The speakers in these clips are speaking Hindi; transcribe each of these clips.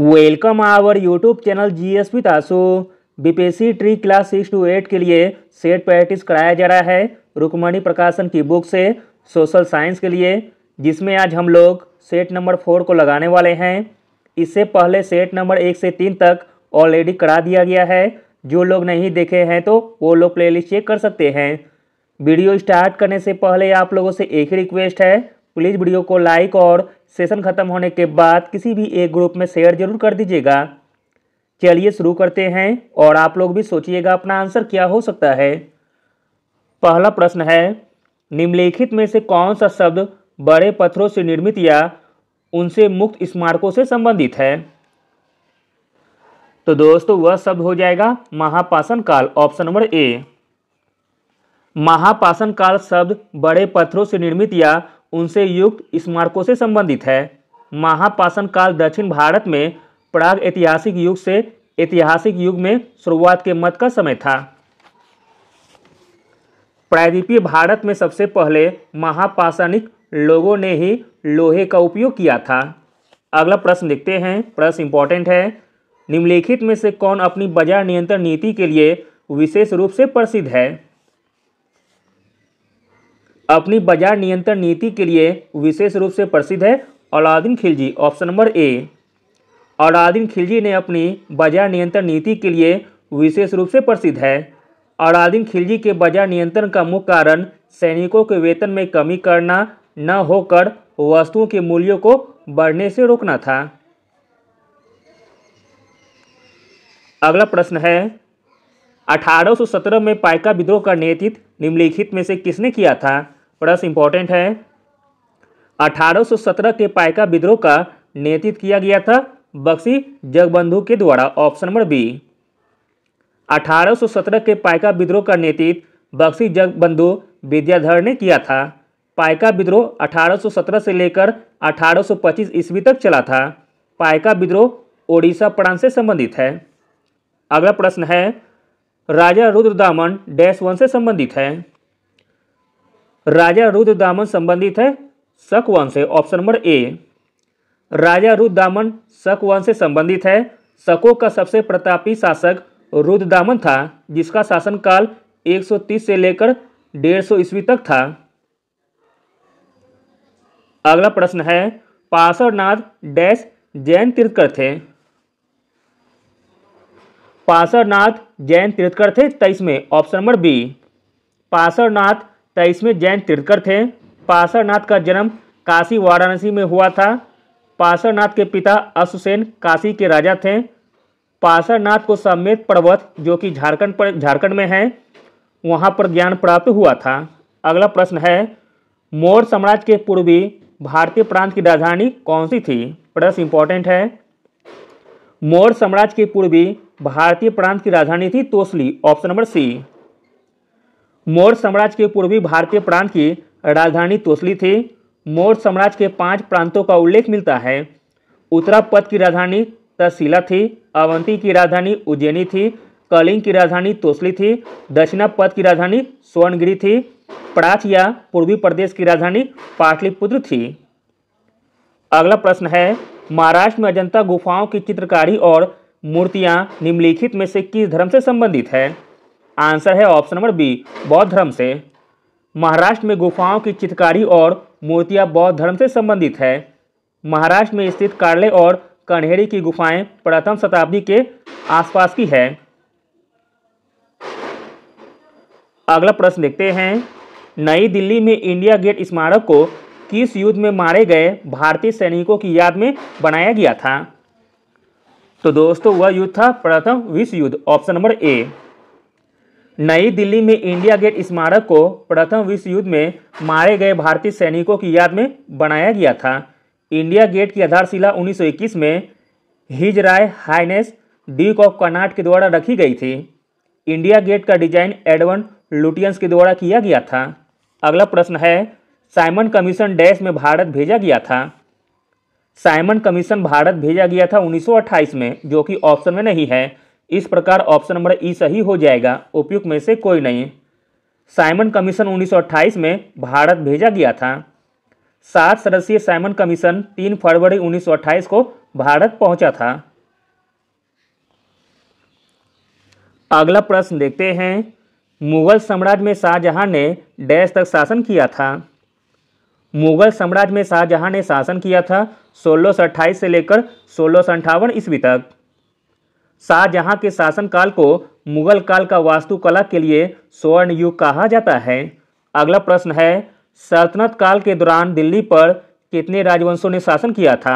welcome our YouTube channel G S P तासो BPSC TRE class six to eight के लिए सेट प्रैक्टिस कराया जा रहा है रुकमणी प्रकाशन की बुक से सोशल साइंस के लिए जिसमें आज हम लोग सेट नंबर फोर को लगाने वाले हैं इससे पहले सेट नंबर एक से तीन तक ऑलरेडी करा दिया गया है जो लोग नहीं देखे हैं तो वो लोग प्लेलिस्ट चेक कर सकते हैं वीडियो स्टार्ट करने से पहले आप लोगों से एक ही रिक्वेस्ट है प्लीज़ वीडियो को लाइक और सेशन ख़त्म होने के बाद किसी भी एक ग्रुप में शेयर जरूर कर दीजिएगा चलिए शुरू करते हैं और आप लोग भी सोचिएगा अपना आंसर क्या हो सकता है पहला प्रश्न है निम्नलिखित में से कौन सा शब्द बड़े पत्थरों से निर्मित या उनसे मुक्त स्मारकों से संबंधित है तो दोस्तों वह शब्द हो जाएगा महापाषण काल ऑप्शन नंबर ए महापाषण काल शब्द बड़े पत्थरों से निर्मित या उनसे युक्त स्मारकों से संबंधित है महापाषण काल दक्षिण भारत में प्राग ऐतिहासिक युग से ऐतिहासिक युग में शुरुआत के मत का समय था प्रायद्वीपीय भारत में सबसे पहले महापाषाणिक लोगों ने ही लोहे का उपयोग किया था अगला प्रश्न देखते हैं प्रश्न इंपॉर्टेंट है निम्नलिखित में से कौन अपनी बाजार नियंत्रण नीति के लिए विशेष रूप से प्रसिद्ध है अपनी बाजार नियंत्रण नीति के लिए विशेष रूप से प्रसिद्ध है Alauddin Khilji option number A Alauddin Khilji ने अपनी बाजार नियंत्रण नीति के लिए विशेष रूप से प्रसिद्ध है अलादीन खिलजी के बाजार नियंत्रण का मुख्य कारण सैनिकों के वेतन में कमी करना न होकर वस्तुओं के मूल्यों को बढ़ने से रोकना था अगला प्रश्न है 1817 में पाइका विद्रोह का नेतृत्व निम्नलिखित में से किसने किया था बड़ा इंपॉर्टेंट है 1817 के पायका विद्रोह का नेतृत्व किया गया था बक्सी जगबंधु के द्वारा ऑप्शन नंबर बी 1817 के पायका विद्रोह का नेतृत्व बक्सी जगबंधु विद्याधर ने किया था पायका विद्रोह 1817 से लेकर 1825 ईस्वी तक चला था पायका विद्रोह ओडिशा प्रांत से संबंधित है अगला प्रश्न है राजा रुद्रदामन डैश वन से संबंधित है राजा रुद्र दामन संबंधित है शक वंश है ऑप्शन नंबर ए राजा रुद्र दामन शक वंश से संबंधित है शकों का सबसे प्रतापी शासक रुद्र दामन था जिसका शासनकाल 130 से लेकर 150 ईस्वी तक था अगला प्रश्न है पासरनाथ डैश जैन तीर्थकर थे पासरनाथ जैन तीर्थकर थे तेईस में ऑप्शन नंबर बी पासरनाथ तेईसवें तो जैन तीर्थकर थे पासरनाथ का जन्म काशी वाराणसी में हुआ था पासरनाथ के पिता अश्वसेन काशी के राजा थे पासरनाथ को समेत पर्वत जो कि झारखंड पर झारखंड में है वहाँ पर ज्ञान प्राप्त हुआ था अगला प्रश्न है मौर्य साम्राज्य के पूर्वी भारतीय प्रांत की राजधानी कौन सी थी प्रश्न इंपॉर्टेंट है मौर्य साम्राज्य के पूर्वी भारतीय प्रांत की राजधानी थी Tosali option number C Maurya साम्राज्य के पूर्वी भारतीय प्रांत की राजधानी तोसली थी मौर्य साम्राज्य के पांच प्रांतों का उल्लेख मिलता है उत्तरापथ की राजधानी तहसीला थी अवंती की राजधानी उज्जैनी थी कलिंग की राजधानी तोसली थी दक्षिणापथ की राजधानी स्वर्णगिरी थी प्राच या पूर्वी प्रदेश की राजधानी पाटलिपुत्र थी अगला प्रश्न है महाराष्ट्र में अजंता गुफाओं की चित्रकारी और मूर्तियां निम्नलिखित में से किस धर्म से संबंधित है आंसर है ऑप्शन नंबर बी बौद्ध धर्म से महाराष्ट्र में गुफाओं की चित्रकारी और मूर्तियां बौद्ध धर्म से संबंधित है महाराष्ट्र में स्थित कार्ले और कन्हेरी की गुफाएं प्रथम शताब्दी के आसपास की है अगला प्रश्न देखते हैं नई दिल्ली में इंडिया गेट स्मारक को किस युद्ध में मारे गए भारतीय सैनिकों की याद में बनाया गया था तो दोस्तों वह युद्ध था प्रथम विश्व युद्ध ऑप्शन नंबर ए नई दिल्ली में इंडिया गेट स्मारक को प्रथम विश्व युद्ध में मारे गए भारतीय सैनिकों की याद में बनाया गया था इंडिया गेट की आधारशिला 1921 में His Royal Highness Duke of Connaught के द्वारा रखी गई थी इंडिया गेट का डिजाइन एडवन लुटियंस के द्वारा किया गया था अगला प्रश्न है साइमन कमीशन डैश में भारत भेजा गया था साइमन कमीशन भारत भेजा गया था 1928 में जो कि ऑप्शन में नहीं है इस प्रकार ऑप्शन नंबर ई सही हो जाएगा उपयुक्त में से कोई नहीं साइमन कमीशन 1928 में भारत भेजा गया था सात सदस्यीय साइमन कमीशन 3 फरवरी 1928 को भारत पहुंचा था अगला प्रश्न देखते हैं मुगल साम्राज्य में शाहजहां ने डैश तक शासन किया था मुगल साम्राज्य में शाहजहां ने शासन किया था सोलह से लेकर सोलह ईस्वी तक शाहजहां के शासनकाल को मुगल काल का वास्तुकला के लिए स्वर्ण युग कहा जाता है अगला प्रश्न है सल्तनत काल के दौरान दिल्ली पर कितने राजवंशों ने शासन किया था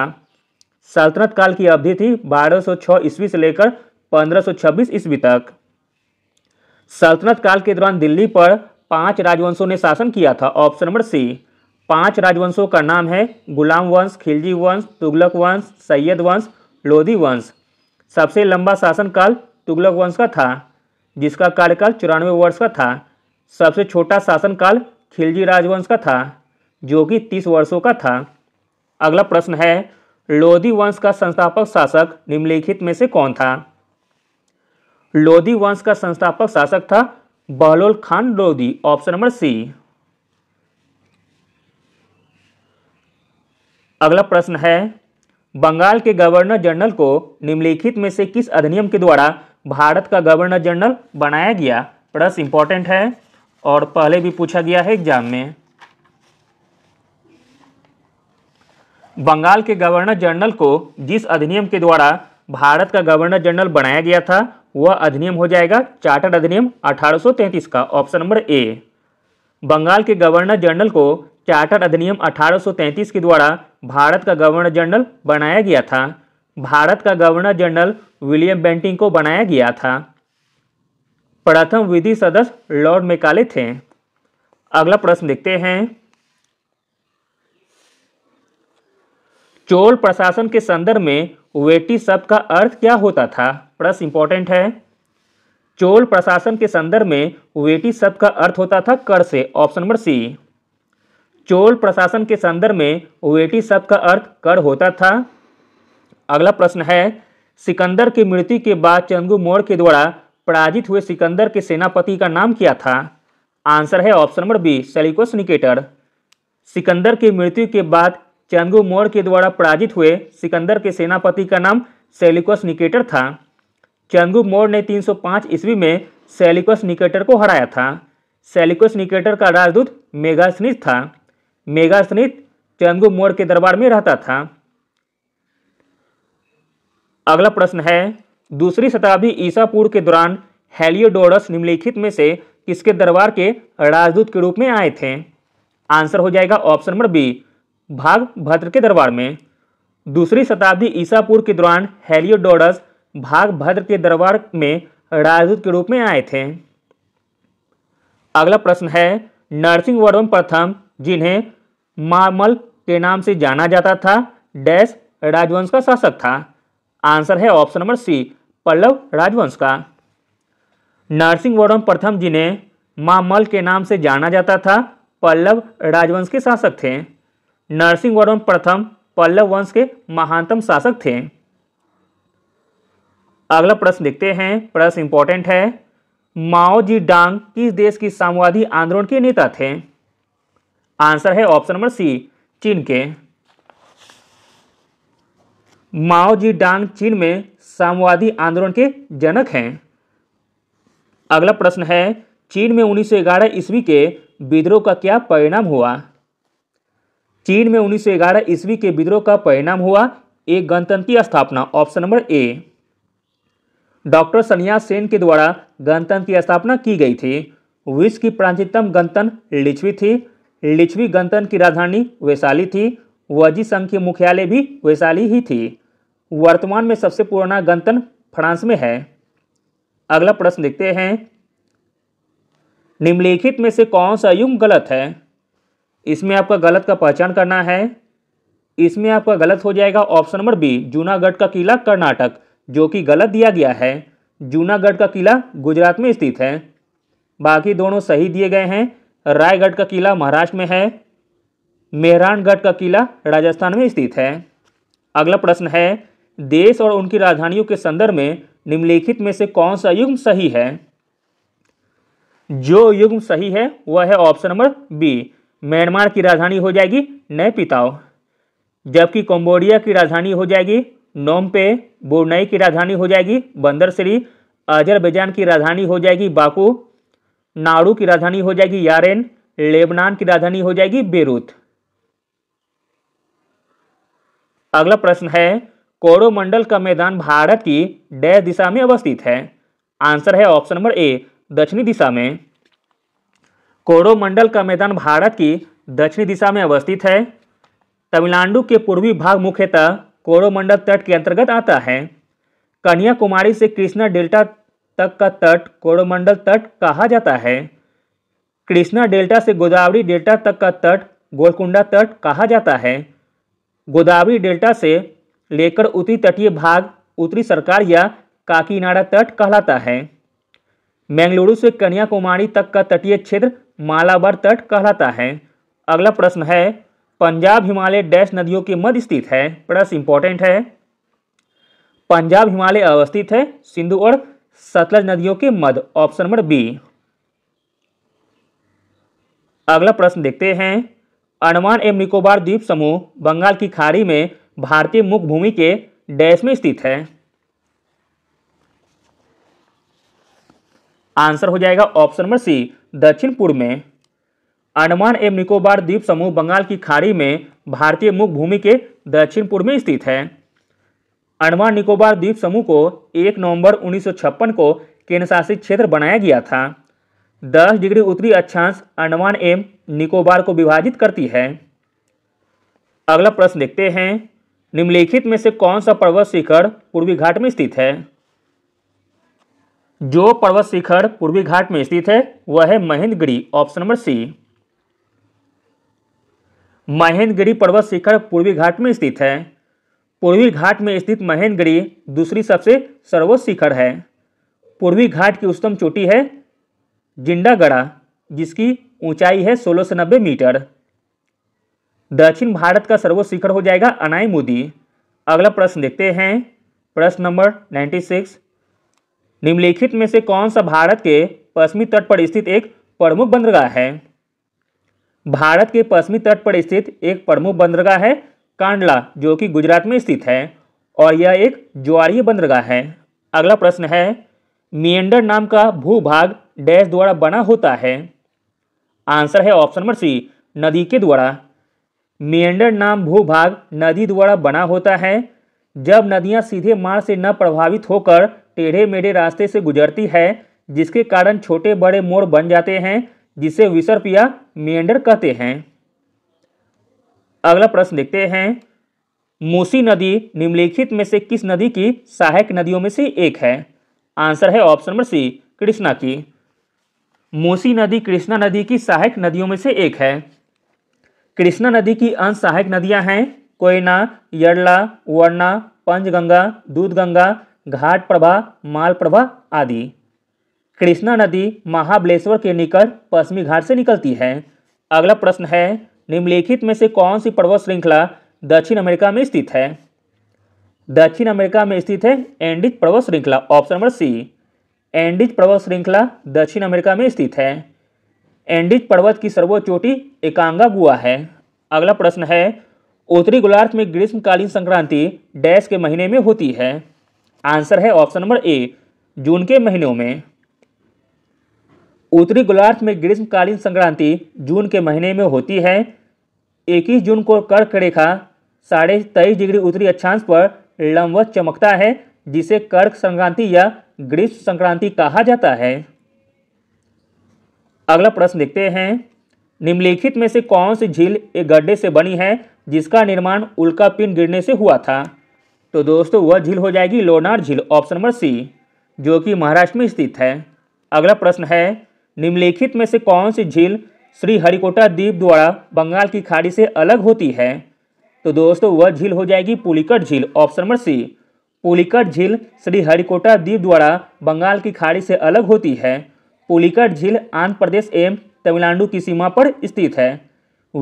सल्तनत काल की अवधि थी 1206 ईस्वी से लेकर 1526 ईस्वी तक सल्तनत काल के दौरान दिल्ली पर पांच राजवंशों ने शासन किया था ऑप्शन नंबर सी पांच राजवंशों का नाम है गुलाम वंश खिलजी वंश तुगलक वंश सैयद वंश लोधी वंश सबसे लंबा शासनकाल तुगलक वंश का था जिसका कार्यकाल चौरानवे वर्ष का था सबसे छोटा शासनकाल खिलजी राजवंश का था जो कि तीस वर्षों का था अगला प्रश्न है लोधी वंश का संस्थापक शासक निम्नलिखित में से कौन था लोधी वंश का संस्थापक शासक था Bahlol Khan Lodi option number C अगला प्रश्न है बंगाल के गवर्नर जनरल को निम्नलिखित में से किस अधिनियम के द्वारा भारत का गवर्नर जनरल बनाया गया प्रश्न इंपॉर्टेंट है और पहले भी पूछा गया है एग्जाम में बंगाल के गवर्नर जनरल को जिस अधिनियम के द्वारा भारत का गवर्नर जनरल बनाया गया था वह अधिनियम हो जाएगा चार्टर्ड अधिनियम 1833 का ऑप्शन नंबर ए बंगाल के गवर्नर जनरल को चार्टर अधिनियम 1833 के द्वारा भारत का गवर्नर जनरल बनाया गया था भारत का गवर्नर जनरल विलियम बेंटिंग को बनाया गया था प्रथम विधि सदस्य लॉर्ड मेकाले थे अगला प्रश्न देखते हैं चोल प्रशासन के संदर्भ में वेटी शब्द का अर्थ क्या होता था प्रश्न इंपॉर्टेंट है चोल प्रशासन के संदर्भ में वेटी शब्द का अर्थ होता था कर से ऑप्शन नंबर सी चोल प्रशासन के संदर्भ में वेटी शब्द का अर्थ कर होता था अगला प्रश्न है सिकंदर की मृत्यु के बाद चंदू मोड़ के द्वारा पराजित हुए सिकंदर के सेनापति का नाम क्या था आंसर है option number B Seleucus Nicator Sikandar की मृत्यु के बाद चंदू मोड़ के द्वारा पराजित हुए सिकंदर के सेनापति का नाम सेलिकोस निकेटर था चंदू मोड़ ने 305 ईस्वी में सेलिकोस निकेटर को हराया था सेलिकोस निकेटर का राजदूत मेगासनिस था मेगा स्नित चंदू मोड़ के दरबार में रहता था अगला प्रश्न है दूसरी शताब्दी ईसापुर के दौरान हेलियोडोरस निम्नलिखित में से किसके दरबार के राजदूत के रूप में आए थे आंसर हो जाएगा ऑप्शन नंबर बी भाग भद्र के दरबार में दूसरी शताब्दी ईसापुर के दौरान हेलियोडोरस भाग भद्र के दरबार में राजदूत के रूप में आए थे अगला प्रश्न है नरसिंह वर्मन प्रथम जिन्हें मामल के नाम से जाना जाता था डैश राजवंश का शासक था आंसर है ऑप्शन नंबर सी पल्लव राजवंश का नरसिंह वर्धन प्रथम जिन्हें मामल के नाम से जाना जाता था पल्लव राजवंश के शासक थे नरसिंह वर्धन प्रथम पल्लव वंश के महानतम शासक थे अगला प्रश्न देखते हैं प्रश्न इंपॉर्टेंट है माओ जी डांग किस देश की सामवादी आंदोलन के नेता थे आंसर है ऑप्शन नंबर सी चीन के माओजी डांग चीन में साम्यवादी आंदोलन के जनक हैं अगला प्रश्न है चीन में उन्नीस सौ ग्यारह ईस्वी के विद्रोह का क्या परिणाम हुआ चीन में उन्नीस सौ ग्यारह ईस्वी के विद्रोह का परिणाम हुआ एक गणतंत्र स्थापना ऑप्शन नंबर ए डॉक्टर सनिया सेन के द्वारा गणतंत्र की स्थापना की गई थी विश्व की प्राचीनतम गणतंत्र लिच्छवी थी लिच्छवी गणतंत्र की राजधानी वैशाली थी वजी संघ की मुख्यालय भी वैशाली ही थी वर्तमान में सबसे पुराना गणतंत्र फ्रांस में है अगला प्रश्न देखते हैं निम्नलिखित में से कौन सा युग गलत है इसमें आपका गलत का पहचान करना है इसमें आपका गलत हो जाएगा ऑप्शन नंबर बी जूनागढ़ का किला कर्नाटक जो कि गलत दिया गया है जूनागढ़ का किला गुजरात में स्थित है बाकी दोनों सही दिए गए हैं रायगढ़ का किला महाराष्ट्र में है मेहरानगढ़ का किला राजस्थान में स्थित है अगला प्रश्न है देश और उनकी राजधानियों के संदर्भ में निम्नलिखित में से कौन सा युग्म सही है जो युग्म सही है वह है ऑप्शन नंबर बी म्यांमार की राजधानी हो जाएगी नए पिताओ जबकि कंबोडिया की राजधानी हो जाएगी नोमपे बोनई की राजधानी हो जाएगी बंदर श्री अजरबैजान की राजधानी हो जाएगी बाकू नाड़ू की राजधानी हो जाएगी यारेन लेबनान की राजधानी हो जाएगी बेरूत अगला प्रश्न है कोरोमंडल का मैदान भारत की डैश दिशा में अवस्थित है आंसर है ऑप्शन नंबर ए दक्षिणी दिशा में कोरोमंडल का मैदान भारत की दक्षिणी दिशा में अवस्थित है तमिलनाडु के पूर्वी भाग मुख्यतः कोरोमंडल तट के अंतर्गत आता है कन्याकुमारी से कृष्णा डेल्टा तक का तट कोरोमंडल तट कहा जाता है कृष्णा डेल्टा से गोदावरी डेल्टा तक का तट गोलकुंडा तट कहा जाता है गोदावरी डेल्टा से लेकर उत्तरी तटीय भाग उत्तरी सरकार या काकीनाडा तट कहलाता है बेंगलुरु से कन्याकुमारी तक का तटीय क्षेत्र मालाबार तट कहलाता है अगला प्रश्न है पंजाब हिमालय डैश नदियों के मध्य स्थित है प्रश्न इंपॉर्टेंट है पंजाब हिमालय अवस्थित है सिंधु और सतलज नदियों के मध्य ऑप्शन नंबर बी अगला प्रश्न देखते हैं अंडमान एवं निकोबार द्वीप समूह बंगाल की खाड़ी में भारतीय मुख्य भूमि के डैश में स्थित है आंसर हो जाएगा ऑप्शन नंबर सी दक्षिण पूर्व में अंडमान एवं निकोबार द्वीप समूह बंगाल की खाड़ी में भारतीय मुख्य भूमि के दक्षिण पूर्व में स्थित है अंडमान निकोबार द्वीप समूह को 1 नवंबर 1956 को केंद्रशासित क्षेत्र बनाया गया था 10 डिग्री उत्तरी अक्षांश अंडमान एवं निकोबार को विभाजित करती है अगला प्रश्न देखते हैं निम्नलिखित में से कौन सा पर्वत शिखर पूर्वी घाट में स्थित है जो पर्वत शिखर पूर्वी घाट में स्थित है वह है Mahendragiri option number C Mahendragiri पर्वत शिखर पूर्वी घाट में स्थित है पूर्वी घाट में स्थित महेंद्रगिरी दूसरी सबसे सर्वोच्च शिखर है पूर्वी घाट की उच्चतम चोटी है जिंडागढ़ा जिसकी ऊंचाई है सोलह सौ नब्बे मीटर दक्षिण भारत का सर्वोच्च शिखर हो जाएगा अनाई मोदी अगला प्रश्न देखते हैं प्रश्न नंबर नाइन्टी सिक्स निम्नलिखित में से कौन सा भारत के पश्चिमी तट पर स्थित एक प्रमुख बंदरगाह है भारत के पश्चिमी तट पर स्थित एक प्रमुख बंदरगाह है कांडला जो कि गुजरात में स्थित है और यह एक ज्वारीय बंदरगाह है अगला प्रश्न है मियंडर नाम का भूभाग डैश द्वारा बना होता है आंसर है ऑप्शन नंबर सी नदी के द्वारा मियंडर नाम भूभाग नदी द्वारा बना होता है जब नदियां सीधे मार से न प्रभावित होकर टेढ़े मेढ़े रास्ते से गुजरती है जिसके कारण छोटे बड़े मोड़ बन जाते हैं जिसे विसर्प या मेंडर कहते हैं अगला प्रश्न देखते हैं मूसी नदी निम्नलिखित में से किस नदी की सहायक नदियों में से एक है आंसर है ऑप्शन नंबर सी कृष्णा की मूसी नदी कृष्णा नदी की सहायक नदियों में से एक है कृष्णा नदी की अन्य सहायक नदियां हैं कोयना यरला वर्णा पंचगंगा दूधगंगा घाट प्रभा माल प्रभा आदि कृष्णा नदी महाबलेश्वर के निकट पश्चिमी घाट से निकलती है अगला प्रश्न है निम्नलिखित में से कौन सी पर्वत श्रृंखला दक्षिण अमेरिका में स्थित है दक्षिण अमेरिका में स्थित है एंडिज पर्वत श्रृंखला ऑप्शन नंबर सी एंडिज पर्वत श्रृंखला दक्षिण अमेरिका में स्थित है एंडिज पर्वत की सर्वोच्च चोटी एकांगा गुआ है अगला प्रश्न है उत्तरी गोलार्थ में ग्रीष्मकालीन संक्रांति डैश के महीने में होती है आंसर है ऑप्शन नंबर ए जून के महीनों में उत्तरी गोलार्थ में ग्रीष्मकालीन संक्रांति जून के महीने में होती है 21 जून को कर्क रेखा साढ़े तेईस डिग्री उत्तरी अक्षांश पर लंबवत चमकता है जिसे कर्क संक्रांति या ग्रीष्म संक्रांति कहा जाता है अगला प्रश्न देखते हैं निम्नलिखित में से कौन सी झील एक गड्ढे से बनी है जिसका निर्माण उल्का पिन गिरने से हुआ था तो दोस्तों वह झील हो जाएगी लोनार झील ऑप्शन नंबर सी जो कि महाराष्ट्र में स्थित है अगला प्रश्न है निम्नलिखित में से कौन सी झील श्री हरिकोटा द्वीप द्वारा बंगाल की खाड़ी से अलग होती है तो दोस्तों वह झील हो जाएगी पुलिकट झील ऑप्शन नंबर सी पुलिकट झील श्री हरिकोटा द्वीप द्वारा बंगाल की खाड़ी से अलग होती है पुलिकट झील आंध्र प्रदेश एवं तमिलनाडु की सीमा पर स्थित है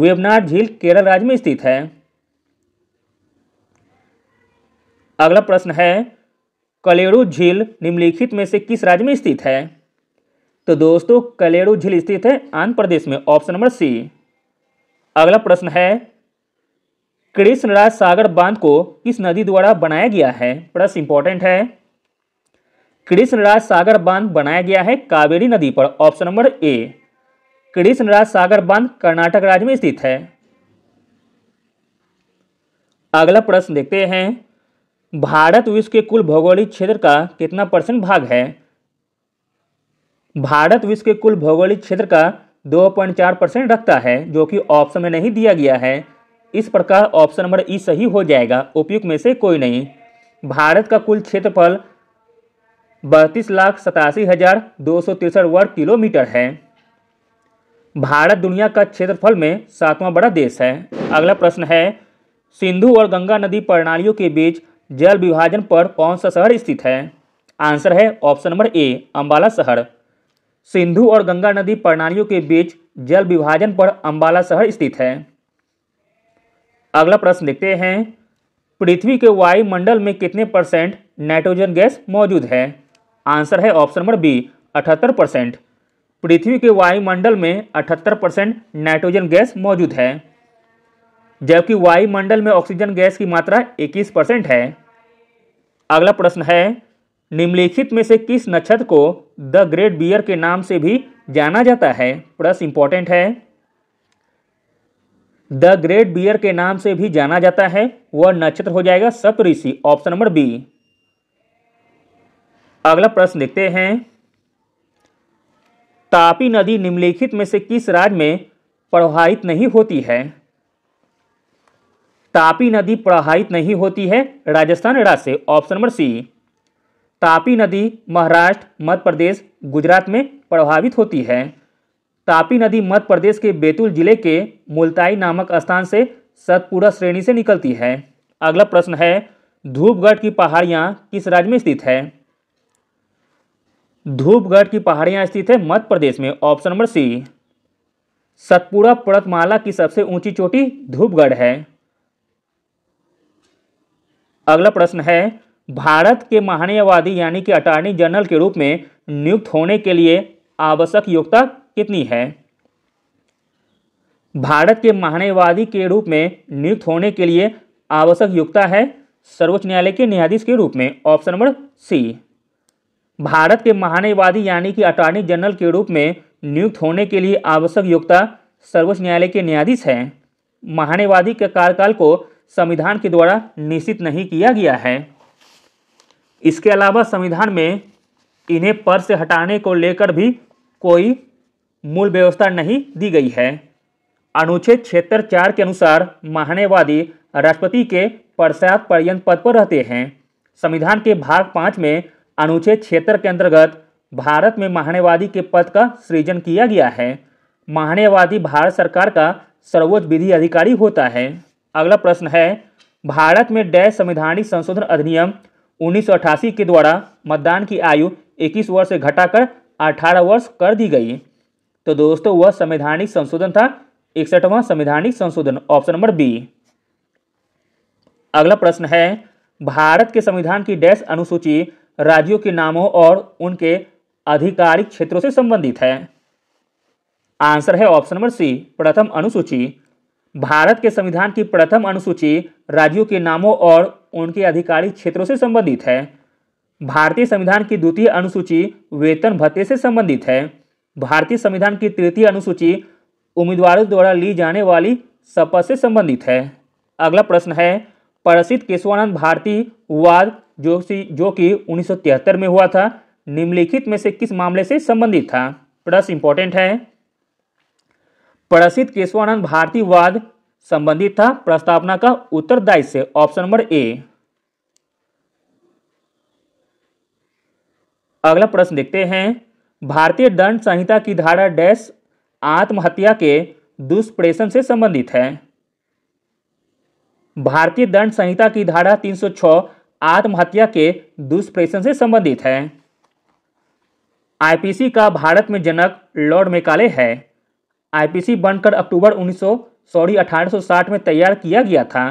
वेबनाड झील केरल राज्य में स्थित है अगला प्रश्न है कलेरू झील निम्नलिखित में से किस राज्य में स्थित है तो दोस्तों कलेडू झील स्थित है आंध्र प्रदेश में ऑप्शन नंबर सी अगला प्रश्न है कृष्णराज सागर बांध को किस नदी द्वारा बनाया गया है प्रश्न इंपॉर्टेंट है कृष्णराज सागर बांध बनाया गया है कावेरी नदी पर option number A Krishnaraja Sagar बांध कर्नाटक राज्य में स्थित है अगला प्रश्न देखते हैं भारत विश्व के कुल भौगोलिक क्षेत्र का कितना परसेंट भाग है भारत विश्व के कुल भौगोलिक क्षेत्र का 2.4 परसेंट रखता है जो कि ऑप्शन में नहीं दिया गया है इस प्रकार ऑप्शन नंबर ई सही हो जाएगा उपयुक्त में से कोई नहीं भारत का कुल क्षेत्रफल बत्तीस लाख सतासी हजार दो सौ तिरसठ वर्ग किलोमीटर है भारत दुनिया का क्षेत्रफल में सातवां बड़ा देश है अगला प्रश्न है सिंधु और गंगा नदी प्रणालियों के बीच जल विभाजन पर कौन सा शहर स्थित है आंसर है ऑप्शन नंबर ए अम्बाला शहर सिंधु और गंगा नदी प्रणालियों के बीच जल विभाजन पर अंबाला शहर स्थित है अगला प्रश्न देखते हैं पृथ्वी के वायुमंडल में कितने परसेंट नाइट्रोजन गैस मौजूद है आंसर है ऑप्शन नंबर बी अठहत्तर परसेंट पृथ्वी के वायुमंडल में अठहत्तर परसेंट नाइट्रोजन गैस मौजूद है जबकि वायुमंडल में ऑक्सीजन गैस की मात्रा 21 परसेंट है अगला प्रश्न है निम्नलिखित में से किस नक्षत्र को द ग्रेट बियर के नाम से भी जाना जाता है प्लस इंपॉर्टेंट है द ग्रेट बियर के नाम से भी जाना जाता है वह नक्षत्र हो जाएगा सप्तऋषि ऑप्शन नंबर बी अगला प्रश्न देखते हैं तापी नदी निम्नलिखित में से किस राज्य में प्रवाहित नहीं होती है तापी नदी प्रवाहित नहीं होती है राजस्थान राज्य से ऑप्शन नंबर सी तापी नदी महाराष्ट्र मध्य प्रदेश गुजरात में प्रभावित होती है तापी नदी मध्य प्रदेश के बैतूल जिले के मुल्ताई नामक स्थान से सतपुरा श्रेणी से निकलती है अगला प्रश्न है धूपगढ़ की पहाड़ियाँ किस राज्य में स्थित है धूपगढ़ की पहाड़ियाँ स्थित है मध्य प्रदेश में ऑप्शन नंबर सी सतपुरा पर्वतमाला की सबसे ऊंची चोटी धूपगढ़ है अगला प्रश्न है भारत के महान्यवादी यानी कि अटॉर्नी जनरल के रूप में नियुक्त होने के लिए आवश्यक योग्यता कितनी है भारत के महान्यवादी के रूप में नियुक्त होने के लिए आवश्यक योग्यता है सर्वोच्च न्यायालय के न्यायाधीश के रूप में ऑप्शन नंबर सी भारत के महान्यवादी यानी कि अटॉर्नी जनरल के रूप में नियुक्त होने के लिए आवश्यक योग्यता सर्वोच्च न्यायालय के न्यायाधीश हैं महान्यवादी के कार्यकाल को संविधान के द्वारा निश्चित नहीं किया गया है इसके अलावा संविधान में इन्हें पद से हटाने को लेकर भी कोई मूल व्यवस्था नहीं दी गई है अनुच्छेद छिहत्तर चार के अनुसार महान्यवादी राष्ट्रपति के पश्चात पर्यंत पद पर रहते हैं संविधान के भाग पाँच में अनुच्छेद छिहत्तर के अंतर्गत भारत में महान्यवादी के पद का सृजन किया गया है महान्यवादी भारत सरकार का सर्वोच्च विधि अधिकारी होता है अगला प्रश्न है भारत में डैश संविधानिक संशोधन अधिनियम उन्नीस के द्वारा मतदान की आयु 21 वर्ष से घटाकर 18 वर्ष कर दी गई तो दोस्तों वह संवैधानिक संशोधन था इकसठवां संवैधानिक संशोधन ऑप्शन नंबर बी अगला प्रश्न है भारत के संविधान की डैश अनुसूची राज्यों के नामों और उनके आधिकारिक क्षेत्रों से संबंधित है आंसर है ऑप्शन नंबर सी प्रथम अनुसूची भारत के संविधान की प्रथम अनुसूची राज्यों के नामों और उनके आधिकारिक क्षेत्रों से संबंधित है भारतीय संविधान की द्वितीय अनुसूची वेतन भत्ते से संबंधित है भारतीय संविधान की तृतीय अनुसूची उम्मीदवारों द्वारा ली जाने वाली शपथ से संबंधित है अगला प्रश्न है प्रसिद्ध केशवानंद भारती वाद जो जो कि उन्नीस में हुआ था निम्नलिखित में से किस मामले से संबंधित था प्रश्न इंपॉर्टेंट है प्रसिद्ध केशवानंद भारतीवाद संबंधित था प्रस्तावना का उत्तर से ऑप्शन नंबर ए अगला प्रश्न देखते हैं भारतीय दंड संहिता की धारा डैश आत्महत्या के दुष्प्रेषण से संबंधित है भारतीय दंड संहिता की धारा 306 आत्महत्या के दुष्प्रेषण से संबंधित है आईपीसी का भारत में जनक लॉर्ड मेकाले है आईपीसी बनकर अक्टूबर उन्नीस सॉरी 1860 में तैयार किया गया था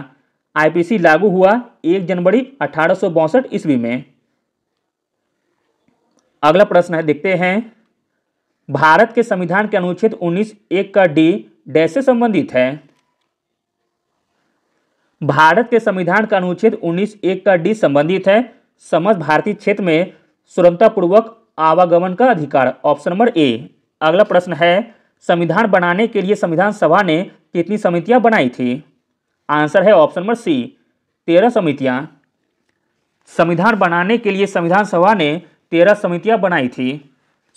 आईपीसी लागू हुआ 1 जनवरी अठारह ईस्वी में अगला प्रश्न है देखते हैं भारत के संविधान के अनुच्छेद 19 एक का डी डैश से संबंधित है भारत के संविधान का अनुच्छेद 19 एक का डी संबंधित है समस्त भारतीय क्षेत्र में स्वतंत्रतापूर्वक आवागमन का अधिकार ऑप्शन नंबर ए अगला प्रश्न है संविधान बनाने के लिए संविधान सभा ने कितनी समितियां बनाई थी आंसर है ऑप्शन नंबर सी तेरह समितियां संविधान बनाने के लिए संविधान सभा ने तेरह समितियां बनाई थी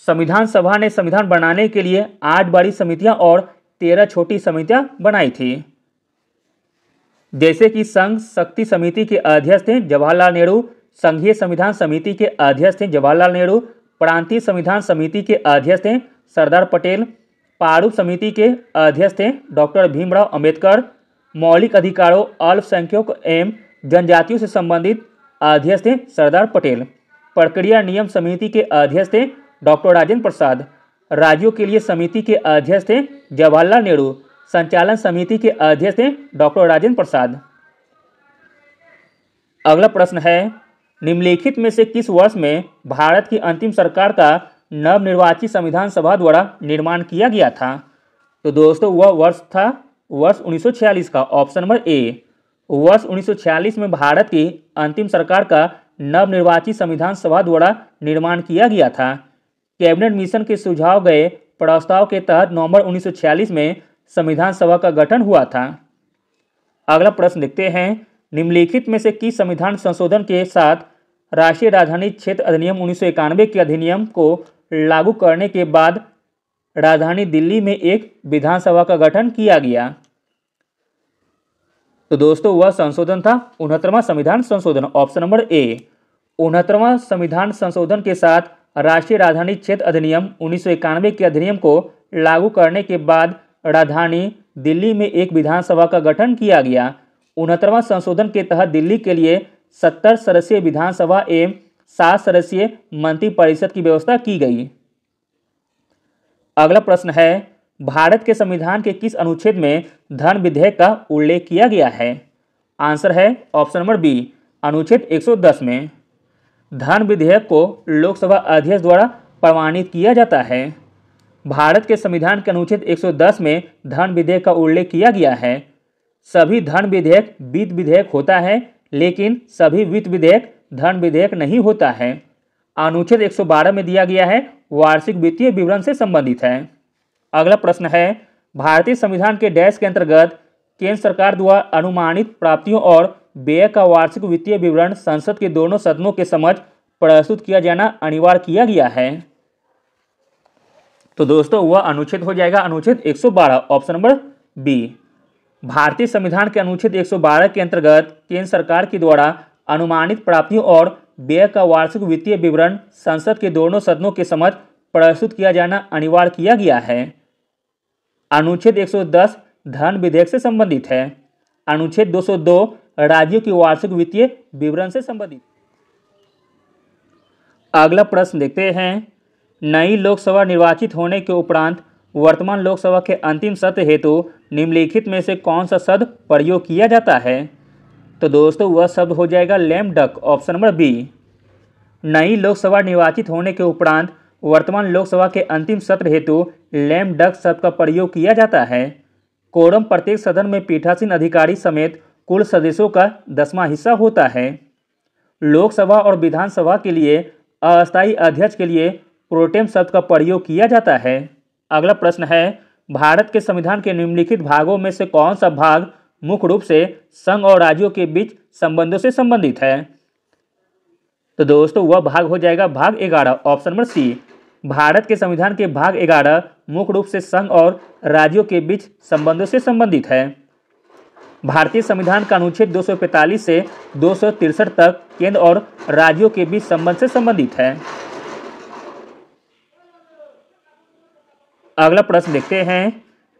संविधान सभा ने संविधान बनाने के लिए आठ बड़ी समितियां और तेरह छोटी समितियां बनाई थी जैसे कि संघ शक्ति समिति के अध्यक्ष थे जवाहरलाल नेहरू संघीय संविधान समिति के अध्यक्ष थे जवाहरलाल नेहरू प्रांतीय संविधान समिति के अध्यक्ष थे सरदार पटेल पारू समिति के अध्यक्ष थे डॉक्टर भीमराव अम्बेडकर मौलिक अधिकारों अल्पसंख्यक एवं जनजातियों से संबंधित अध्यक्ष थे सरदार पटेल प्रक्रिया नियम समिति के अध्यक्ष थे डॉक्टर राजेंद्र प्रसाद राज्यों के लिए समिति के अध्यक्ष थे जवाहरलाल नेहरू संचालन समिति के अध्यक्ष थे डॉक्टर राजेंद्र प्रसाद अगला प्रश्न है निम्नलिखित में से किस वर्ष में भारत की अंतिम सरकार का नव निर्वाचित संविधान सभा द्वारा निर्माण किया गया था तो दोस्तों वह वर्ष था वर्ष 1946 का ऑप्शन नंबर ए वर्ष 1946 में भारत की अंतिम सरकार का नव निर्वाचित संविधान सभा द्वारा निर्माण किया गया था कैबिनेट मिशन के सुझाव गए प्रस्ताव के तहत नवंबर 1946 में संविधान सभा का गठन हुआ था अगला प्रश्न देखते हैं निम्नलिखित में से किस संविधान संशोधन के साथ राष्ट्रीय राजधानी क्षेत्र अधिनियम उन्नीस के अधिनियम को लागू करने के बाद राजधानी दिल्ली में एक विधानसभा का गठन किया गया तो दोस्तों वह संशोधन था उनहत्तरवा संविधान संशोधन ऑप्शन नंबर ए उनहत्तरवा संविधान संशोधन के साथ राष्ट्रीय राजधानी क्षेत्र अधिनियम उन्नीस के अधिनियम को लागू करने के बाद राजधानी दिल्ली में एक विधानसभा का गठन किया गया उनहत्तरवा संशोधन के तहत दिल्ली के लिए सत्तर सदस्यीय विधानसभा एवं सात सदस्यीय मंत्रिपरिषद की व्यवस्था की गई अगला प्रश्न है भारत के संविधान के किस अनुच्छेद में धन विधेयक का उल्लेख किया गया है आंसर है ऑप्शन नंबर बी अनुच्छेद 110 में धन विधेयक को लोकसभा अध्यक्ष द्वारा प्रमाणित किया जाता है भारत के संविधान के अनुच्छेद 110 में धन विधेयक का उल्लेख किया गया है सभी धन विधेयक वित्त विधेयक होता है लेकिन सभी वित्त विधेयक धन विधेयक नहीं होता है अनुच्छेद 112 में दिया गया है वार्षिक वित्तीय विवरण से संबंधित है अगला प्रश्न है भारतीय संविधान के डैश के अंतर्गत केंद्र सरकार द्वारा अनुमानित प्राप्तियों और व्यय का वार्षिक वित्तीय विवरण संसद के दोनों सदनों के समक्ष प्रस्तुत किया जाना अनिवार्य किया गया है तो दोस्तों वह अनुच्छेद हो जाएगा अनुच्छेद 112 ऑप्शन नंबर बी भारतीय संविधान के अनुच्छेद 112 के अंतर्गत केंद्र सरकार के द्वारा अनुमानित प्राप्तियों और व्यय का वार्षिक वित्तीय विवरण संसद के दोनों सदनों के समक्ष प्रस्तुत किया जाना अनिवार्य किया गया है अनुच्छेद 110 धन विधेयक से संबंधित है अनुच्छेद 202 राज्यों की वार्षिक वित्तीय विवरण से संबंधित अगला प्रश्न देखते हैं नई लोकसभा निर्वाचित होने के उपरांत वर्तमान लोकसभा के अंतिम सत्र हेतु निम्नलिखित में से कौन सा सद प्रयोग किया जाता है तो दोस्तों वह शब्द हो जाएगा lame duck option number B नई लोकसभा निर्वाचित होने के उपरांत वर्तमान लोकसभा के अंतिम सत्र हेतु लेम डक शब्द का प्रयोग किया जाता है कोरम प्रत्येक सदन में पीठासीन अधिकारी समेत कुल सदस्यों का दसवां हिस्सा होता है लोकसभा और विधानसभा के लिए अस्थायी अध्यक्ष के लिए प्रोटेम शब्द का प्रयोग किया जाता है अगला प्रश्न है भारत के संविधान के निम्नलिखित भागों में से कौन सा भाग मुख्य रूप से संघ और राज्यों के बीच संबंधों से संबंधित है तो दोस्तों वह भाग हो जाएगा भाग ग्यारह ऑप्शन नंबर सी भारत के संविधान के भाग ग्यारह मुख्य रूप से संघ और राज्यों के बीच संबंधों से संबंधित है भारतीय संविधान का अनुच्छेद 245 से दो तक केंद्र और राज्यों के बीच संबंध से संबंधित है अगला प्रश्न देखते हैं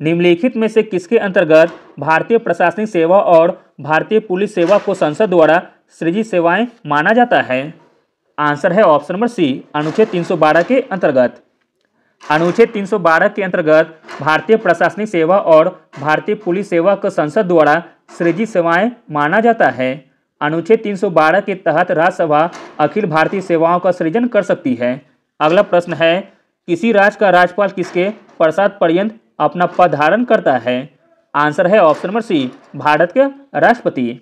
निम्नलिखित में से किसके अंतर्गत भारतीय प्रशासनिक सेवा और भारतीय पुलिस सेवा को संसद द्वारा सृजित सेवाएं माना जाता है आंसर है ऑप्शन नंबर सी अनुच्छेद 312 के अंतर्गत अनुच्छेद 312 के अंतर्गत भारतीय प्रशासनिक सेवा और भारतीय पुलिस सेवा को संसद द्वारा सृजित सेवाएं माना जाता है अनुच्छेद 312 के तहत राज्यसभा अखिल भारतीय सेवाओं का सृजन कर सकती है अगला प्रश्न है किसी राज्य का राज्यपाल किसके प्रसाद पर्यंत अपना पद धारण करता है आंसर है ऑप्शन नंबर सी भारत के राष्ट्रपति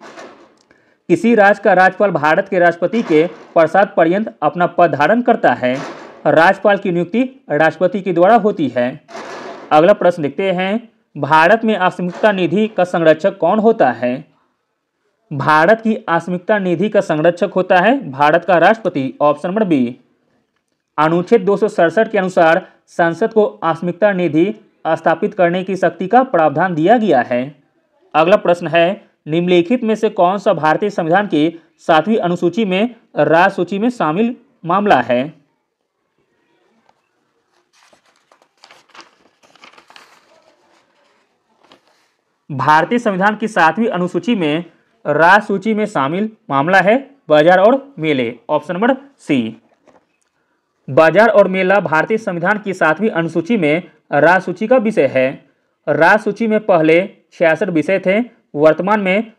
किसी राज्य का राज्यपाल भारत के राष्ट्रपति के प्रसाद पर्यंत अपना पद धारण करता है राज्यपाल की नियुक्ति राष्ट्रपति के द्वारा होती है अगला प्रश्न देखते हैं भारत में आस्मिकता निधि का संरक्षक कौन होता है भारत की आस्मिकता निधि का संरक्षक होता है भारत का राष्ट्रपति ऑप्शन नंबर बी अनुच्छेद दो के अनुसार संसद को आस्मिकता निधि स्थापित करने की शक्ति का प्रावधान दिया गया है अगला प्रश्न है निम्नलिखित में से कौन सा भारतीय संविधान की सातवीं अनुसूची में राज सूची में शामिल मामला है भारतीय संविधान की सातवीं अनुसूची में राज सूची में शामिल मामला है बाजार और मेले ऑप्शन नंबर सी बाजार और मेला भारतीय संविधान की सातवीं अनुसूची में सूची का विषय है सूची में पहले छियासठ विषय थे वर्तमान में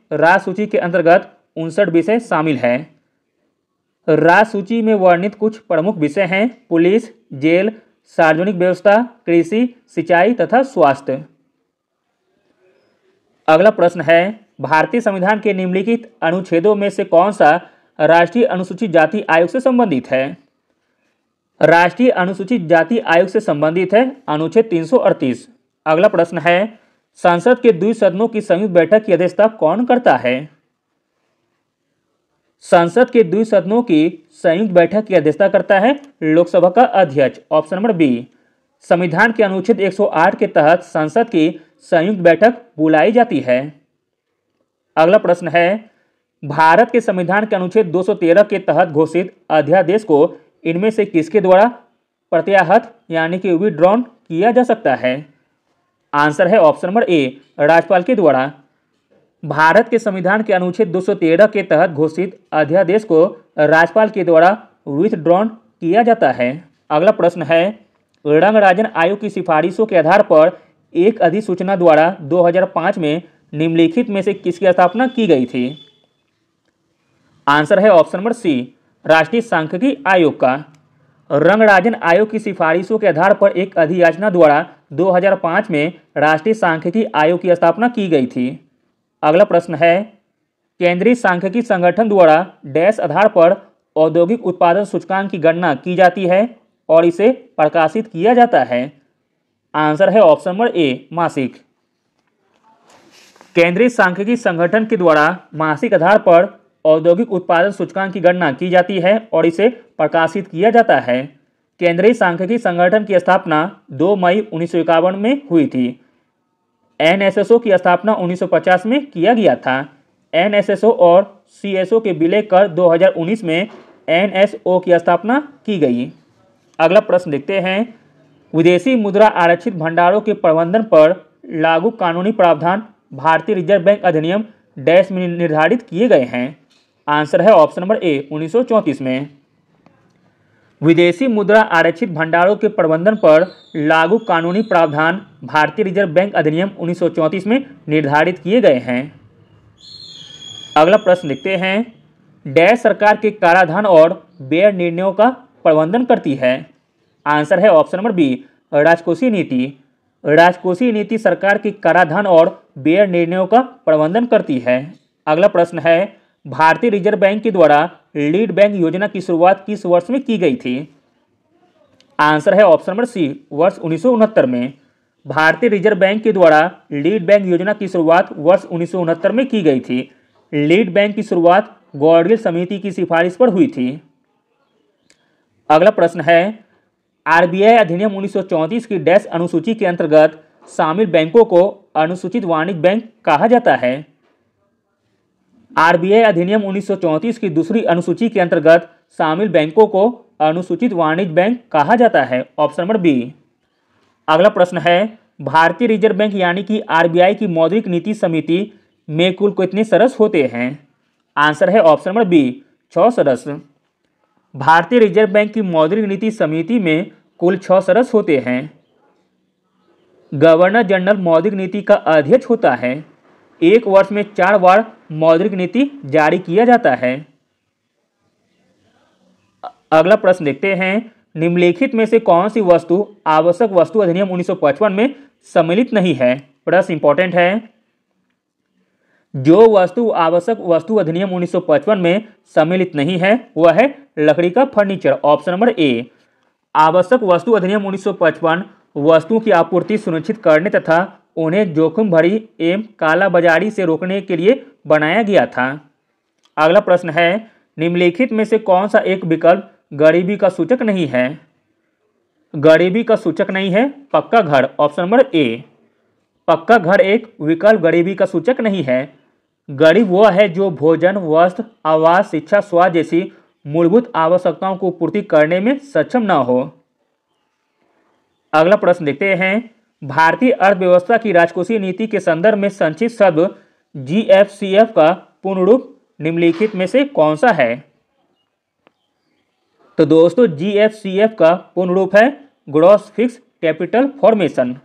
सूची के अंतर्गत उनसठ विषय शामिल हैं सूची में वर्णित कुछ प्रमुख विषय हैं पुलिस जेल सार्वजनिक व्यवस्था कृषि सिंचाई तथा स्वास्थ्य अगला प्रश्न है भारतीय संविधान के निम्नलिखित अनुच्छेदों में से कौन सा राष्ट्रीय अनुसूचित जाति आयोग से संबंधित है राष्ट्रीय अनुसूचित जाति आयोग से संबंधित है अनुच्छेद 338 अगला प्रश्न है संसद के दो सदनों की संयुक्त बैठक की अध्यक्षता कौन करता है संसद के दो सदनों की संयुक्त बैठक की अध्यक्षता करता है लोकसभा का अध्यक्ष ऑप्शन नंबर बी संविधान के अनुच्छेद 108 के तहत संसद की संयुक्त बैठक बुलाई जाती है अगला प्रश्न है भारत के संविधान के अनुच्छेद 213 के तहत घोषित अध्यादेश को इनमें से किसके द्वारा प्रत्याहत यानी कि विड्रॉन किया जा सकता है आंसर है ऑप्शन नंबर ए राज्यपाल के द्वारा भारत के संविधान के अनुच्छेद 213 के तहत घोषित अध्यादेश को राज्यपाल के द्वारा विथड्रॉन किया जाता है अगला प्रश्न है रंगराजन आयोग की सिफारिशों के आधार पर एक अधिसूचना द्वारा 2005 में निम्नलिखित में से किसकी स्थापना की गई थी आंसर है ऑप्शन नंबर सी राष्ट्रीय सांख्यिकी आयोग का रंगराजन आयोग की सिफारिशों के आधार पर एक अधियाचना द्वारा 2005 में राष्ट्रीय सांख्यिकी आयोग की स्थापना की गई थी अगला प्रश्न है केंद्रीय सांख्यिकी संगठन द्वारा डैश आधार पर औद्योगिक उत्पादन सूचकांक की गणना की जाती है और इसे प्रकाशित किया जाता है आंसर है ऑप्शन नंबर ए मासिक केंद्रीय सांख्यिकी संगठन के द्वारा मासिक आधार पर औद्योगिक उत्पादन सूचकांक की गणना की जाती है और इसे प्रकाशित किया जाता है केंद्रीय सांख्यिकी संगठन की स्थापना 2 मई उन्नीस में हुई थी एन की स्थापना 1950 में किया गया था एन और सी के विलय कर 2019 में एन की स्थापना की गई अगला प्रश्न देखते हैं विदेशी मुद्रा आरक्षित भंडारों के प्रबंधन पर लागू कानूनी प्रावधान भारतीय रिजर्व बैंक अधिनियम डैश में निर्धारित किए गए हैं आंसर है ऑप्शन नंबर ए उन्नीस में विदेशी मुद्रा आरक्षित भंडारों के प्रबंधन पर लागू कानूनी प्रावधान भारतीय रिजर्व बैंक अधिनियम उन्नीस में निर्धारित किए गए हैं अगला प्रश्न लिखते हैं डैश सरकार के कराधान और व्यय निर्णयों का प्रबंधन करती है आंसर है ऑप्शन नंबर बी राजकोषीय नीति राजकोषीय नीति सरकार के कराधान और व्यय निर्णयों का प्रबंधन करती है अगला प्रश्न है भारतीय रिजर्व बैंक के द्वारा लीड बैंक योजना की शुरुआत किस वर्ष में की गई थी आंसर है ऑप्शन नंबर सी वर्ष उन्नीस में भारतीय रिजर्व बैंक के द्वारा लीड बैंक योजना की शुरुआत वर्ष उन्नीस में की गई थी लीड बैंक की शुरुआत गौडगिल समिति की सिफारिश पर हुई थी अगला प्रश्न है आरबीआई अधिनियम 1934 की डैश अनुसूची के अंतर्गत शामिल बैंकों को अनुसूचित वाणिज्य बैंक कहा जाता है आरबीआई अधिनियम उन्नीस की दूसरी अनुसूची के अंतर्गत शामिल बैंकों को अनुसूचित वाणिज्य बैंक कहा जाता है ऑप्शन नंबर बी अगला प्रश्न है भारतीय रिजर्व बैंक यानी कि आरबीआई की मौद्रिक नीति समिति में कुल कितने सदस्य होते हैं आंसर है ऑप्शन नंबर बी छः सदस्य भारतीय रिजर्व बैंक की मौद्रिक नीति समिति में कुल छः सदस्य होते हैं गवर्नर जनरल मौद्रिक नीति का अध्यक्ष होता है एक वर्ष में चार बार मौद्रिक नीति जारी किया जाता है अगला प्रश्न देखते हैं निम्नलिखित में से कौन सी वस्तु आवश्यक वस्तु अधिनियम 1955 में सम्मिलित नहीं है प्रश्न इंपॉर्टेंट है जो वस्तु आवश्यक वस्तु अधिनियम 1955 में सम्मिलित नहीं है वह है लकड़ी का फर्नीचर ऑप्शन नंबर ए आवश्यक वस्तु अधिनियम 1955 वस्तुओं की आपूर्ति सुनिश्चित करने तथा उन्हें जोखिम भरी एवं कालाबाजारी से रोकने के लिए बनाया गया था अगला प्रश्न है निम्नलिखित में से कौन सा एक विकल्प गरीबी का सूचक नहीं है गरीबी का सूचक नहीं है पक्का घर ऑप्शन नंबर ए पक्का घर एक विकल्प गरीबी का सूचक नहीं है गरीब वह है जो भोजन वस्त्र आवास शिक्षा स्वास्थ्य जैसी मूलभूत आवश्यकताओं को पूर्ति करने में सक्षम न हो अगला प्रश्न देखते हैं भारतीय अर्थव्यवस्था की राजकोषीय नीति के संदर्भ में संचित शब्द जी का पूर्ण रूप निम्नलिखित में से कौन सा है तो दोस्तों जी का पूर्ण रूप है ग्रॉस फिक्स कैपिटल फॉर्मेशन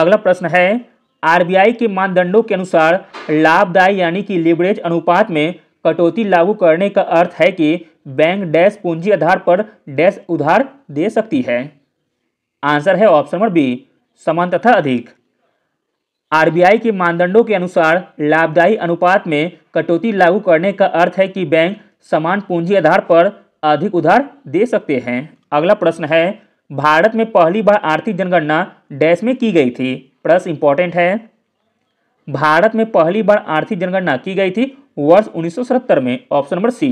अगला प्रश्न है आरबीआई के मानदंडों के अनुसार लाभदायी यानी कि लिवरेज अनुपात में कटौती लागू करने का अर्थ है कि बैंक डैश पूंजी आधार पर डैश उधार दे सकती है आंसर है ऑप्शन नंबर बी समान तथा अधिक आरबीआई के मानदंडों के अनुसार लाभदायी अनुपात में कटौती लागू करने का अर्थ है कि बैंक समान पूंजी आधार पर अधिक उधार दे सकते हैं अगला प्रश्न है भारत में पहली बार आर्थिक जनगणना डैश में की गई थी प्रश्न इंपॉर्टेंट है भारत में पहली बार आर्थिक जनगणना की गई थी वर्ष उन्नीस में ऑप्शन नंबर सी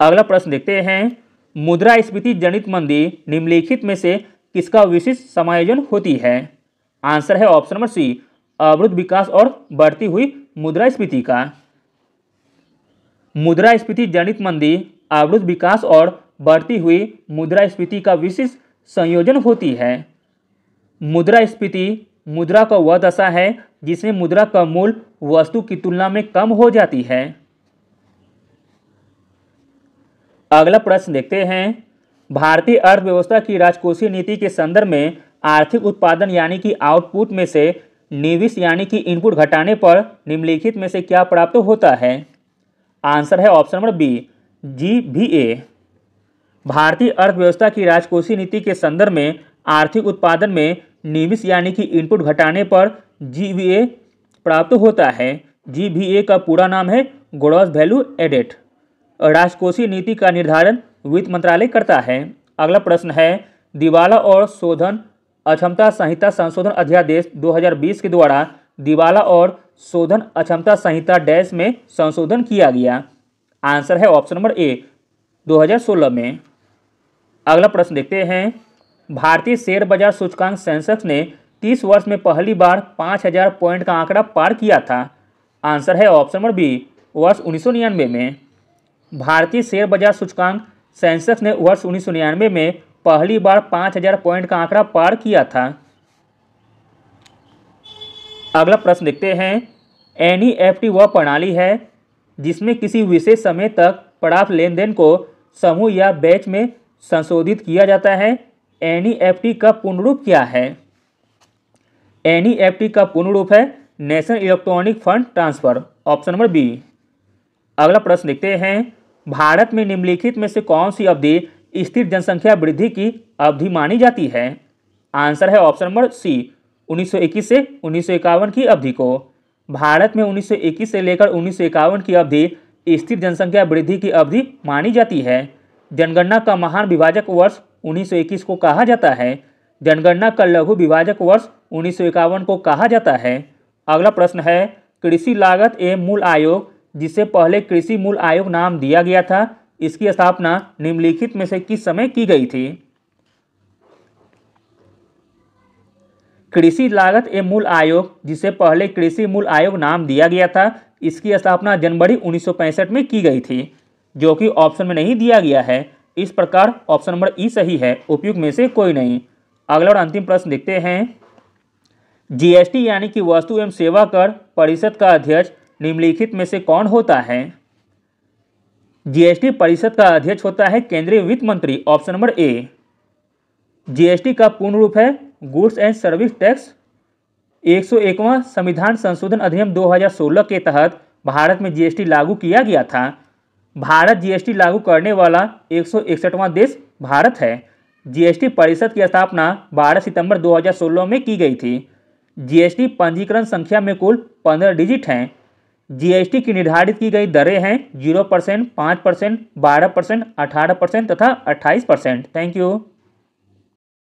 अगला प्रश्न देखते हैं मुद्रास्फीति जनित मंदी निम्नलिखित में से किसका विशिष्ट समायोजन होती है आंसर है ऑप्शन नंबर सी अवरुद्ध विकास और बढ़ती हुई मुद्रास्फीति का मुद्रास्फीति जनित मंदी अवरुद्ध विकास और बढ़ती हुई मुद्रास्फीति का विशिष्ट संयोजन होती है मुद्रास्फीति मुद्रा का वह दशा है जिसमें मुद्रा का मूल वस्तु की तुलना में कम हो जाती है अगला प्रश्न देखते हैं भारतीय अर्थव्यवस्था की राजकोषीय नीति के संदर्भ में आर्थिक उत्पादन यानी कि आउटपुट में से निविश यानी कि इनपुट घटाने पर निम्नलिखित में से क्या प्राप्त होता है आंसर है ऑप्शन नंबर बी जी भी ए भारतीय अर्थव्यवस्था की राजकोषीय नीति के संदर्भ में आर्थिक उत्पादन में निविश यानी कि इनपुट घटाने पर जी प्राप्त होता है जी का पूरा नाम है गोडॉस वैल्यू एडेट राजकोषीय नीति का निर्धारण वित्त मंत्रालय करता है अगला प्रश्न है दिवाला और शोधन अक्षमता संहिता संशोधन अध्यादेश 2020 के द्वारा दिवाला और शोधन अक्षमता संहिता डैश में संशोधन किया गया आंसर है ऑप्शन नंबर ए 2016 में अगला प्रश्न देखते हैं भारतीय शेयर बाजार सूचकांक सेंसेक्स ने 30 वर्ष में पहली बार 5000 पॉइंट का आंकड़ा पार किया था आंसर है ऑप्शन नंबर बी वर्ष उन्नीस में भारतीय शेयर बाजार सूचकांक सेंसेक्स ने वर्ष उन्नीस में पहली बार 5000 पॉइंट का आंकड़ा पार किया था अगला प्रश्न देखते हैं एन e वह प्रणाली है जिसमें किसी विशेष समय तक प्राप्त लेन देन को समूह या बैच में संशोधित किया जाता है एन e का पूर्ण रूप क्या है एन e का पूर्ण रूप है national electronic fund transfer option number B अगला प्रश्न देखते हैं भारत में निम्नलिखित में से कौन सी अवधि स्थिर जनसंख्या वृद्धि की अवधि मानी जाती है आंसर है ऑप्शन नंबर सी 1921 से उन्नीस की अवधि को भारत में 1921 से लेकर उन्नीस की अवधि स्थिर जनसंख्या वृद्धि की अवधि मानी जाती है जनगणना का महान विभाजक वर्ष 1921 को कहा जाता है जनगणना का लघु विभाजक वर्ष उन्नीस को कहा जाता है अगला प्रश्न है कृषि लागत एवं मूल आयोग जिसे पहले कृषि मूल आयोग नाम दिया गया था इसकी स्थापना निम्नलिखित में से किस समय की गई थी कृषि लागत एवं मूल आयोग जिसे पहले कृषि मूल आयोग नाम दिया गया था इसकी स्थापना जनवरी 1965 में की गई थी जो कि ऑप्शन में नहीं दिया गया है इस प्रकार ऑप्शन नंबर ई सही है उपयुक्त में से कोई नहीं अगला और अंतिम प्रश्न देखते हैं जीएसटी यानी कि वस्तु एवं सेवा कर परिषद का अध्यक्ष निम्नलिखित में से कौन होता है जीएसटी परिषद का अध्यक्ष होता है केंद्रीय वित्त मंत्री ऑप्शन नंबर ए जीएसटी का पूर्ण रूप है गुड्स एंड सर्विस टैक्स एक संविधान संशोधन अधिनियम 2016 के तहत भारत में जीएसटी लागू किया गया था भारत जीएसटी लागू करने वाला एक देश भारत है जीएसटी परिषद की स्थापना 12 सितंबर 2016 में की गई थी जीएसटी पंजीकरण संख्या में कुल 15 डिजिट हैं जीएसटी की निर्धारित की गई दरें हैं जीरो परसेंट पाँच परसेंट बारह परसेंट अठारह परसेंट तथा अट्ठाईस परसेंट थैंक यू